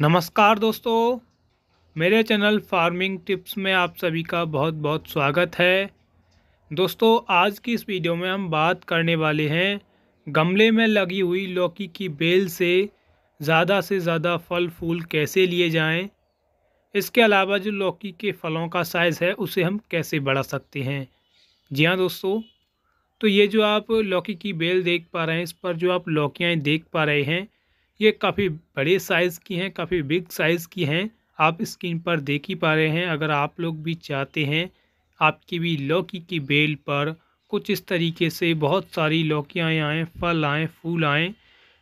नमस्कार दोस्तों मेरे चैनल फार्मिंग टिप्स में आप सभी का बहुत बहुत स्वागत है दोस्तों आज की इस वीडियो में हम बात करने वाले हैं गमले में लगी हुई लौकी की बेल से ज़्यादा से ज़्यादा फल फूल कैसे लिए जाएं इसके अलावा जो लौकी के फलों का साइज़ है उसे हम कैसे बढ़ा सकते हैं जी हाँ दोस्तों तो ये जो आप लौकी की बेल देख पा रहे हैं इस पर जो आप लौकियाँ देख पा रहे हैं ये काफ़ी बड़े साइज़ की हैं काफ़ी बिग साइज़ की हैं आप स्क्रीन पर देख ही पा रहे हैं अगर आप लोग भी चाहते हैं आपकी भी लौकी की बेल पर कुछ इस तरीके से बहुत सारी लौकियाँ आएँ फल आएँ फूल आएँ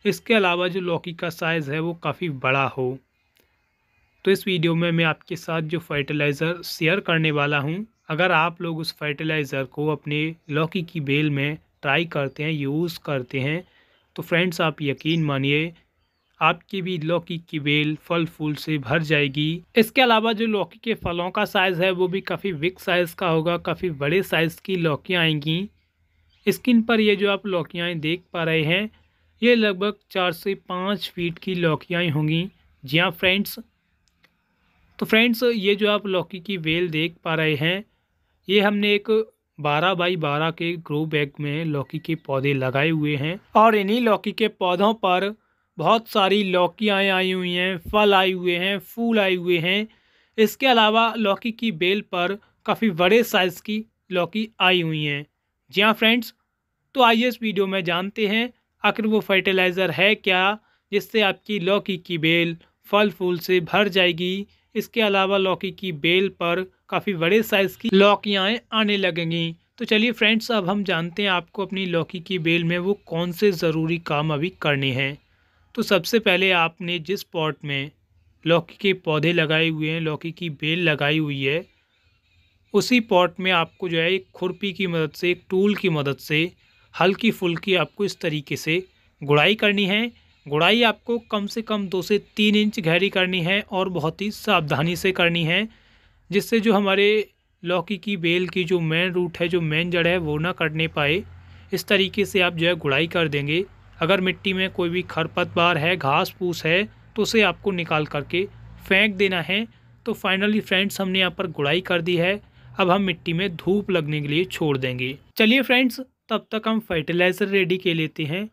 इसके अलावा जो लौकी का साइज़ है वो काफ़ी बड़ा हो तो इस वीडियो में मैं आपके साथ जो फर्टिलाइज़र शेयर करने वाला हूँ अगर आप लोग उस फर्टिलाइज़र को अपने लौकी की बेल में ट्राई करते हैं यूज़ करते हैं तो फ्रेंड्स आप यकीन मानिए आपकी भी लौकी की बेल फल फूल से भर जाएगी इसके अलावा जो लौकी के फलों का साइज़ है वो भी काफ़ी बिग साइज़ का होगा काफ़ी बड़े साइज़ की लौकियाँ आएंगी स्किन पर ये जो आप लौकियाँ देख पा रहे हैं ये लगभग चार से पाँच फीट की लौकियाँ होंगी जी हाँ फ्रेंड्स तो फ्रेंड्स ये जो आप लौकी की बेल देख पा रहे हैं ये हमने एक बारह बाई बारह के ग्रो बैग में लौकी के पौधे लगाए हुए हैं और इन्हीं लौकी के पौधों पर बहुत सारी लौकियाँ आई हुई हैं फल आए हुए हैं फूल आए हुए हैं इसके अलावा लौकी की बेल पर काफ़ी बड़े साइज़ की लौकी आई हुई हैं जी हाँ फ्रेंड्स तो आइए इस वीडियो में जानते हैं आखिर वो फर्टिलाइज़र है क्या जिससे आपकी लौकी की बेल फल फूल से भर जाएगी इसके अलावा लौकी की बेल पर काफ़ी बड़े साइज़ की लौकियाँ आने लगेंगी तो चलिए फ्रेंड्स अब हम जानते हैं आपको अपनी लौकी की बेल में वो कौन से ज़रूरी काम अभी करने हैं तो सबसे पहले आपने जिस पॉट में लौकी के पौधे लगाए हुए हैं लौकी की बेल लगाई हुई है उसी पॉट में आपको जो है एक खुरपी की मदद से एक टूल की मदद से हल्की फुल्की आपको इस तरीके से गुड़ाई करनी है गुड़ाई आपको कम से कम दो से तीन इंच गहरी करनी है और बहुत ही सावधानी से करनी है जिससे जो हमारे लौकी की बेल की जो मेन रूट है जो मेन जड़ है वो ना कटने पाए इस तरीके से आप जो है गुड़ाई कर देंगे अगर मिट्टी में कोई भी खरपतवार है घास फूस है तो उसे आपको निकाल करके फेंक देना है तो फाइनली फ्रेंड्स हमने यहाँ पर गुड़ाई कर दी है अब हम मिट्टी में धूप लगने के लिए छोड़ देंगे चलिए फ्रेंड्स तब तक हम फर्टिलाइज़र रेडी के लेते हैं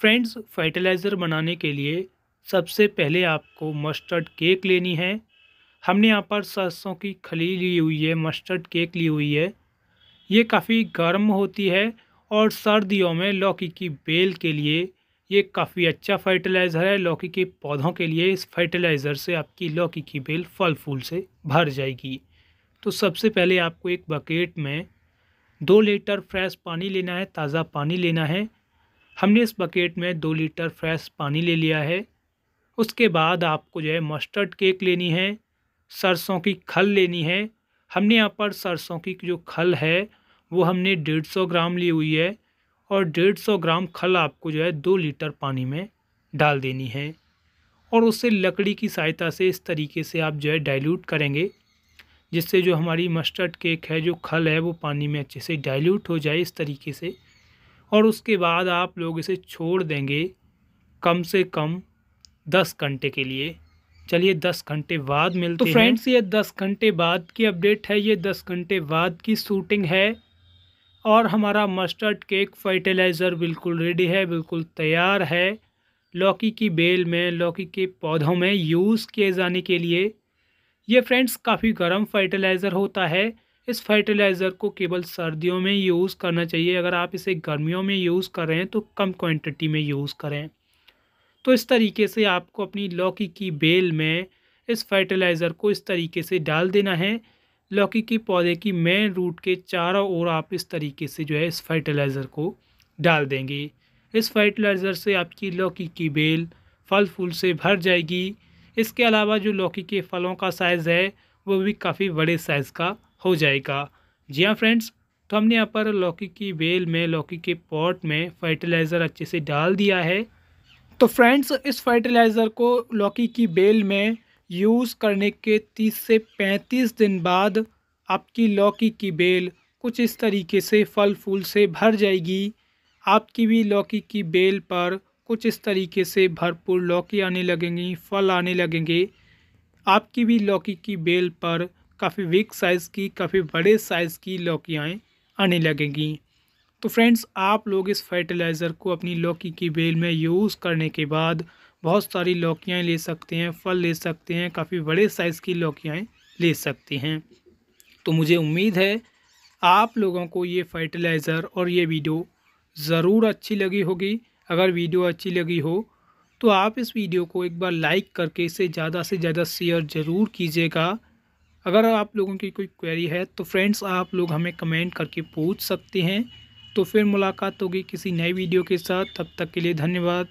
फ्रेंड्स फर्टिलाइज़र बनाने के लिए सबसे पहले आपको मस्टर्ड केक लेनी है हमने यहाँ पर सरसों की खली ली हुई है मस्टर्ड केक ली हुई है ये काफ़ी गर्म होती है और सर्दियों में लौकी की बेल के लिए ये काफ़ी अच्छा फर्टिलाइज़र है लौकी के पौधों के लिए इस फर्टिलाइज़र से आपकी लौकी की बेल फल फूल से भर जाएगी तो सबसे पहले आपको एक बकेट में दो लीटर फ्रेश पानी लेना है ताज़ा पानी लेना है हमने इस बकेट में दो लीटर फ्रेश पानी ले लिया है उसके बाद आपको जो है मस्टर्ड केक लेनी है सरसों की खल लेनी है हमने यहाँ पर सरसों की जो खल है वो हमने डेढ़ सौ ग्राम ली हुई है और डेढ़ सौ ग्राम खल आपको जो है दो लीटर पानी में डाल देनी है और उससे लकड़ी की सहायता से इस तरीके से आप जो है डाइल्यूट करेंगे जिससे जो हमारी मस्टर्ड केक है जो खल है वो पानी में अच्छे से डाइल्यूट हो जाए इस तरीके से और उसके बाद आप लोग इसे छोड़ देंगे कम से कम दस घंटे के लिए चलिए दस घंटे बाद मिलते तो फ्रेंड्स ये दस घंटे बाद की अपडेट है ये दस घंटे बाद की शूटिंग है और हमारा मस्टर्ड केक फर्टिलाइज़र बिल्कुल रेडी है बिल्कुल तैयार है लौकी की बेल में लौकी के पौधों में यूज़ किए जाने के लिए ये फ्रेंड्स काफ़ी गर्म फर्टिलाइज़र होता है इस फर्टिलाइज़र को केवल सर्दियों में यूज़ करना चाहिए अगर आप इसे गर्मियों में यूज़ कर रहे हैं तो कम क्वांटिटी में यूज़ करें तो इस तरीके से आपको अपनी लौकी की बेल में इस फर्टिलाइज़र को इस तरीके से डाल देना है लौकी के पौधे की मेन रूट के चारों ओर आप इस तरीके से जो है इस फर्टिलाइज़र को डाल देंगे इस फर्टिलाइज़र से आपकी लौकी की बेल फल फूल से भर जाएगी इसके अलावा जो लौकी के फलों का साइज़ है वो भी काफ़ी बड़े साइज़ का हो जाएगा जी हाँ फ्रेंड्स तो हमने यहाँ पर लौकी की बेल में लौकी के पॉट में फर्टिलाइज़र अच्छे से डाल दिया है तो फ्रेंड्स इस फर्टिलाइज़र को लौकी की बेल में यूज़ करने के 30 से 35 दिन बाद आपकी लौकी की बेल कुछ इस तरीके से फल फूल से भर जाएगी आपकी भी लौकी की बेल पर कुछ इस तरीके से भरपूर लौकी आने लगेंगी फल आने लगेंगे आपकी भी लौकी की बेल पर काफ़ी विक साइज़ की काफ़ी बड़े साइज़ की लौकियाँ आने लगेंगी तो फ्रेंड्स आप लोग इस फर्टिलाइज़र को अपनी लौकी की बेल में यूज़ करने के बाद बहुत सारी लौकियाँ ले सकते हैं फल ले सकते हैं काफ़ी बड़े साइज़ की लौकियाँ ले सकते हैं तो मुझे उम्मीद है आप लोगों को ये फर्टिलाइज़र और ये वीडियो ज़रूर अच्छी लगी होगी अगर वीडियो अच्छी लगी हो तो आप इस वीडियो को एक बार लाइक करके इसे ज़्यादा से ज़्यादा शेयर ज़रूर कीजिएगा अगर आप लोगों की कोई क्वेरी है तो फ्रेंड्स आप लोग हमें कमेंट करके पूछ सकते हैं तो फिर मुलाकात होगी किसी नए वीडियो के साथ तब तक के लिए धन्यवाद